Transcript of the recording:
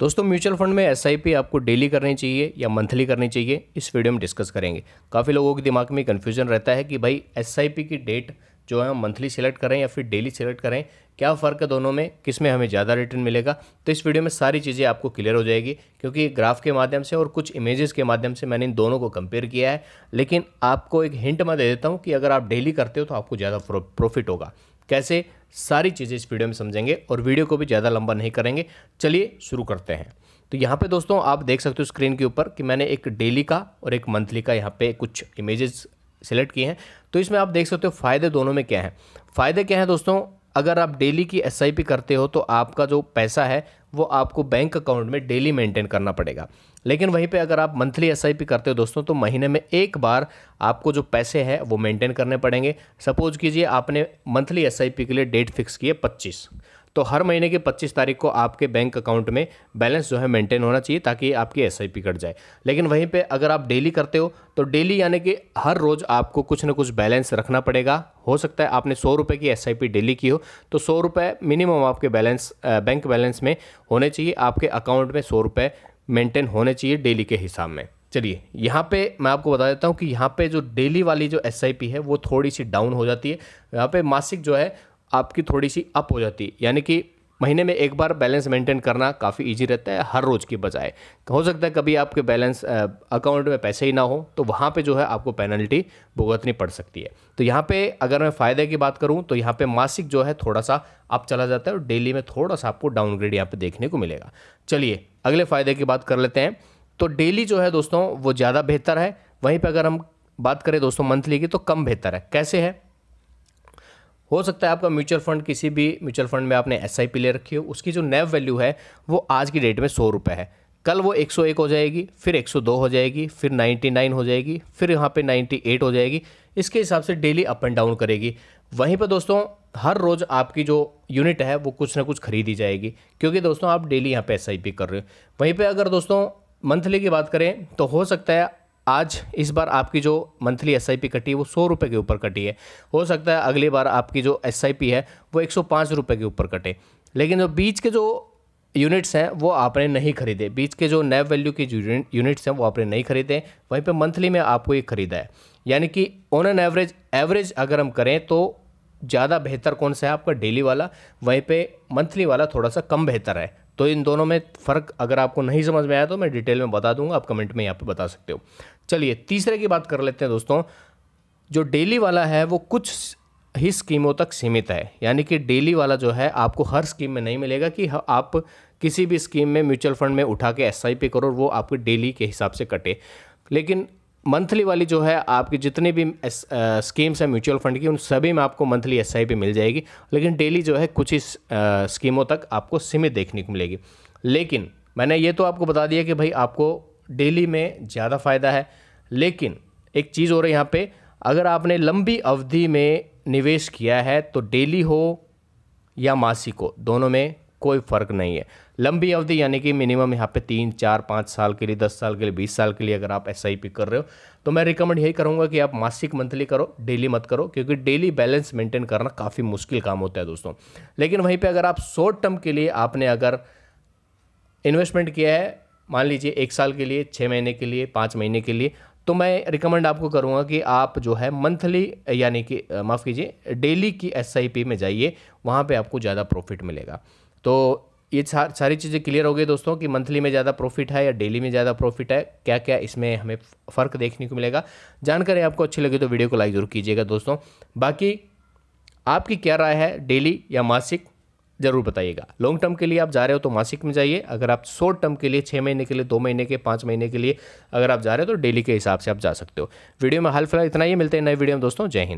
दोस्तों mutual fund में एस आपको डेली करनी चाहिए या मंथली करनी चाहिए इस वीडियो में डिस्कस करेंगे काफ़ी लोगों के दिमाग में कन्फ्यूजन रहता है कि भाई एस की डेट जो है हम मंथली सेलेक्ट करें या फिर डेली सेलेक्ट करें क्या फ़र्क है दोनों में किस में हमें ज़्यादा रिटर्न मिलेगा तो इस वीडियो में सारी चीज़ें आपको क्लियर हो जाएगी क्योंकि ग्राफ के माध्यम से और कुछ इमेजेस के माध्यम से मैंने इन दोनों को कंपेयर किया है लेकिन आपको एक हिंट मैं दे देता हूँ कि अगर आप डेली करते हो तो आपको ज़्यादा प्रॉफिट होगा कैसे सारी चीज़ें इस वीडियो में समझेंगे और वीडियो को भी ज़्यादा लंबा नहीं करेंगे चलिए शुरू करते हैं तो यहाँ पे दोस्तों आप देख सकते हो स्क्रीन के ऊपर कि मैंने एक डेली का और एक मंथली का यहाँ पे कुछ इमेजेस सेलेक्ट किए हैं तो इसमें आप देख सकते हो फ़ायदे दोनों में क्या हैं फ़ायदे क्या हैं दोस्तों अगर आप डेली की एस करते हो तो आपका जो पैसा है वो आपको बैंक अकाउंट में डेली मेंटेन करना पड़ेगा लेकिन वहीं पे अगर आप मंथली एस करते हो दोस्तों तो महीने में एक बार आपको जो पैसे हैं वो मेंटेन करने पड़ेंगे सपोज कीजिए आपने मंथली एस के लिए डेट फिक्स की है पच्चीस तो हर महीने की 25 तारीख को आपके बैंक अकाउंट में बैलेंस जो है मेंटेन होना चाहिए ताकि आपकी एस आई कट जाए लेकिन वहीं पे अगर आप डेली करते हो तो डेली यानी कि हर रोज़ आपको कुछ ना कुछ बैलेंस रखना पड़ेगा हो सकता है आपने सौ रुपये की एस डेली की हो तो सौ रुपये मिनिमम आपके बैलेंस बैंक बैलेंस में होने चाहिए आपके अकाउंट में सौ रुपये मेंटेन होने चाहिए डेली के हिसाब में चलिए यहाँ पे मैं आपको बता देता हूँ कि यहाँ पे जो डेली वाली जो एस है वो थोड़ी सी डाउन हो जाती है यहाँ पे मासिक जो है आपकी थोड़ी सी अप हो जाती है यानी कि महीने में एक बार बैलेंस मेंटेन करना काफ़ी इजी रहता है हर रोज़ की बजाय हो सकता है कभी आपके बैलेंस अकाउंट में पैसे ही ना हो तो वहाँ पे जो है आपको पेनल्टी भुगतनी पड़ सकती है तो यहाँ पे अगर मैं फ़ायदे की बात करूँ तो यहाँ पे मासिक जो है थोड़ा सा अप चला जाता है और डेली में थोड़ा सा आपको डाउनग्रेड यहाँ पर देखने को मिलेगा चलिए अगले फ़ायदे की बात कर लेते हैं तो डेली जो है दोस्तों वो ज़्यादा बेहतर है वहीं पर अगर हम बात करें दोस्तों मंथली की तो कम बेहतर है कैसे है हो सकता है आपका म्यूचुअल फंड किसी भी म्यूचुअल फंड में आपने एस ले रखी हो उसकी जो नेव वैल्यू है वो आज की डेट में सौ रुपये है कल वो 101 हो जाएगी फिर 102 हो जाएगी फिर 99 हो जाएगी फिर यहाँ पे 98 हो जाएगी इसके हिसाब से डेली अप एंड डाउन करेगी वहीं पर दोस्तों हर रोज़ आपकी जो यूनिट है वो कुछ ना कुछ खरीदी जाएगी क्योंकि दोस्तों आप डेली यहाँ पे एस कर रहे हो वहीं पर अगर दोस्तों मंथली की बात करें तो हो सकता है आज इस बार आपकी जो मंथली एस आई पी कटी है वो सौ रुपये के ऊपर कटी है हो सकता है अगली बार आपकी जो एस आई पी है वो एक सौ पाँच रुपये के ऊपर कटे लेकिन जो बीच के जो यूनिट्स हैं वो आपने नहीं खरीदे बीच के जो नैव वैल्यू के यूनिट्स हैं वो आपने नहीं खरीदे वहीं पे मंथली में आपको ये खरीदा है यानी कि ऑन एन एवरेज एवरेज अगर हम करें तो ज़्यादा बेहतर कौन सा है आपका डेली वाला वहीं पे मंथली वाला थोड़ा सा कम बेहतर है तो इन दोनों में फ़र्क अगर आपको नहीं समझ में आया तो मैं डिटेल में बता दूंगा आप कमेंट में यहाँ पे बता सकते हो चलिए तीसरे की बात कर लेते हैं दोस्तों जो डेली वाला है वो कुछ ही स्कीमों तक सीमित है यानी कि डेली वाला जो है आपको हर स्कीम में नहीं मिलेगा कि आप किसी भी स्कीम में म्यूचुअल फंड में उठा के एस करो वो आपके डेली के हिसाब से कटे लेकिन मंथली वाली जो है आपकी जितनी भी स्कीम्स हैं म्यूचुअल फंड की उन सभी में आपको मंथली एस मिल जाएगी लेकिन डेली जो है कुछ ही स्कीमों तक आपको सीमित देखने को मिलेगी लेकिन मैंने ये तो आपको बता दिया कि भाई आपको डेली में ज़्यादा फ़ायदा है लेकिन एक चीज़ हो रही है यहाँ पे अगर आपने लंबी अवधि में निवेश किया है तो डेली हो या मासिक हो दोनों में कोई फ़र्क नहीं है लंबी अवधि यानी कि मिनिमम यहाँ पे तीन चार पाँच साल के लिए दस साल के लिए बीस साल के लिए अगर आप एस कर रहे हो तो मैं रिकमेंड यही करूँगा कि आप मासिक मंथली करो डेली मत करो क्योंकि डेली बैलेंस मेंटेन करना काफ़ी मुश्किल काम होता है दोस्तों लेकिन वहीं पर अगर आप शॉर्ट टर्म के लिए आपने अगर इन्वेस्टमेंट किया है मान लीजिए एक साल के लिए छः महीने के लिए पाँच महीने के लिए तो मैं रिकमेंड आपको करूँगा कि आप जो है मंथली यानी कि माफ़ कीजिए डेली की एस में जाइए वहाँ पे आपको ज़्यादा प्रॉफिट मिलेगा तो ये सारी चीज़ें क्लियर हो गई दोस्तों कि मंथली में ज़्यादा प्रॉफिट है या डेली में ज़्यादा प्रॉफिट है क्या क्या इसमें हमें फ़र्क देखने को मिलेगा जानकारी आपको अच्छी लगी तो वीडियो को लाइक ज़रूर कीजिएगा दोस्तों बाकी आपकी क्या राय है डेली या मासिक ज़रूर बताइएगा लॉन्ग टर्म के लिए आप जा रहे हो तो मासिक में जाइए अगर आप शॉर्ट टर्म के लिए छः महीने के लिए दो महीने के पाँच महीने के लिए अगर आप जा रहे हो तो डेली के हिसाब से आप जा सकते हो वीडियो में हाल फिलहाल इतना ही मिलते हैं नए वीडियो में दोस्तों जय हिंद